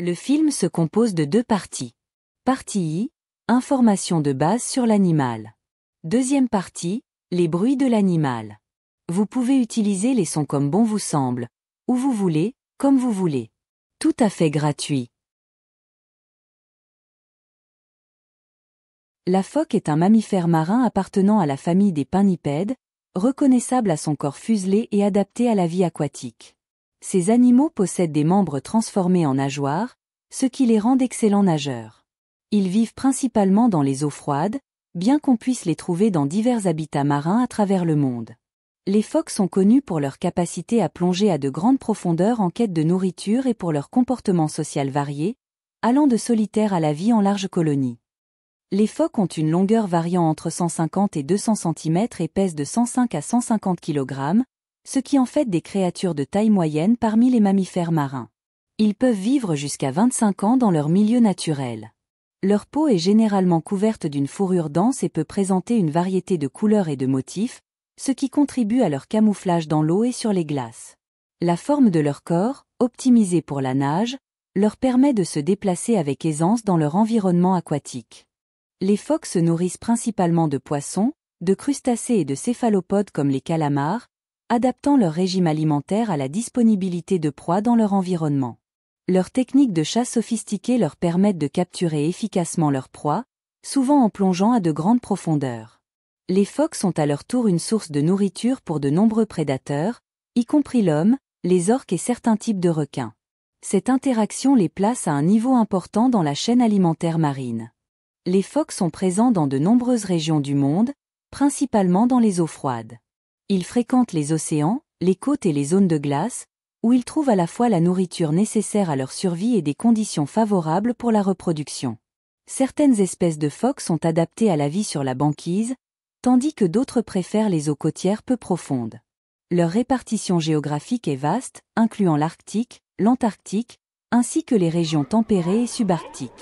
Le film se compose de deux parties. Partie I, information de base sur l'animal. Deuxième partie, les bruits de l'animal. Vous pouvez utiliser les sons comme bon vous semble, où vous voulez, comme vous voulez. Tout à fait gratuit. La phoque est un mammifère marin appartenant à la famille des pinnipèdes, reconnaissable à son corps fuselé et adapté à la vie aquatique. Ces animaux possèdent des membres transformés en nageoires, ce qui les rend d'excellents nageurs. Ils vivent principalement dans les eaux froides, bien qu'on puisse les trouver dans divers habitats marins à travers le monde. Les phoques sont connus pour leur capacité à plonger à de grandes profondeurs en quête de nourriture et pour leur comportement social varié, allant de solitaire à la vie en large colonie. Les phoques ont une longueur variant entre 150 et 200 cm et pèsent de 105 à 150 kg, ce qui en fait des créatures de taille moyenne parmi les mammifères marins. Ils peuvent vivre jusqu'à 25 ans dans leur milieu naturel. Leur peau est généralement couverte d'une fourrure dense et peut présenter une variété de couleurs et de motifs, ce qui contribue à leur camouflage dans l'eau et sur les glaces. La forme de leur corps, optimisée pour la nage, leur permet de se déplacer avec aisance dans leur environnement aquatique. Les phoques se nourrissent principalement de poissons, de crustacés et de céphalopodes comme les calamars, adaptant leur régime alimentaire à la disponibilité de proies dans leur environnement. Leurs techniques de chasse sophistiquées leur permettent de capturer efficacement leurs proies, souvent en plongeant à de grandes profondeurs. Les phoques sont à leur tour une source de nourriture pour de nombreux prédateurs, y compris l'homme, les orques et certains types de requins. Cette interaction les place à un niveau important dans la chaîne alimentaire marine. Les phoques sont présents dans de nombreuses régions du monde, principalement dans les eaux froides. Ils fréquentent les océans, les côtes et les zones de glace, où ils trouvent à la fois la nourriture nécessaire à leur survie et des conditions favorables pour la reproduction. Certaines espèces de phoques sont adaptées à la vie sur la banquise, tandis que d'autres préfèrent les eaux côtières peu profondes. Leur répartition géographique est vaste, incluant l'Arctique, l'Antarctique, ainsi que les régions tempérées et subarctiques.